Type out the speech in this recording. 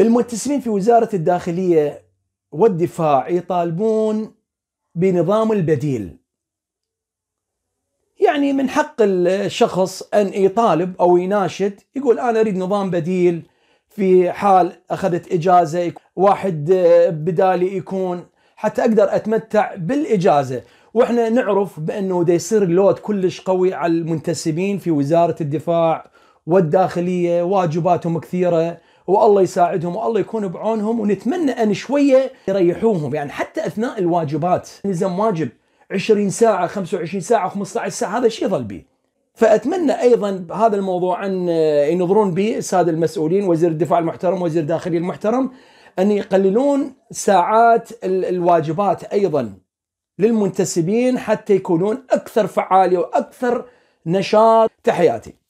المتسمين في وزارة الداخلية والدفاع يطالبون بنظام البديل يعني من حق الشخص أن يطالب أو يناشد يقول أنا أريد نظام بديل في حال أخذت إجازة واحد بدالي يكون حتى أقدر أتمتع بالإجازة واحنا نعرف بانه دا يصير لود كلش قوي على المنتسبين في وزاره الدفاع والداخليه واجباتهم كثيره والله يساعدهم والله يكون بعونهم ونتمنى ان شويه يريحوهم يعني حتى اثناء الواجبات نزم واجب 20 ساعه 25 ساعه 15 ساعه هذا شيء يظل بيه فاتمنى ايضا هذا الموضوع ان ينظرون به الساده المسؤولين وزير الدفاع المحترم وزير الداخليه المحترم ان يقللون ساعات الواجبات ايضا للمنتسبين حتى يكونون اكثر فعاليه واكثر نشاط تحياتي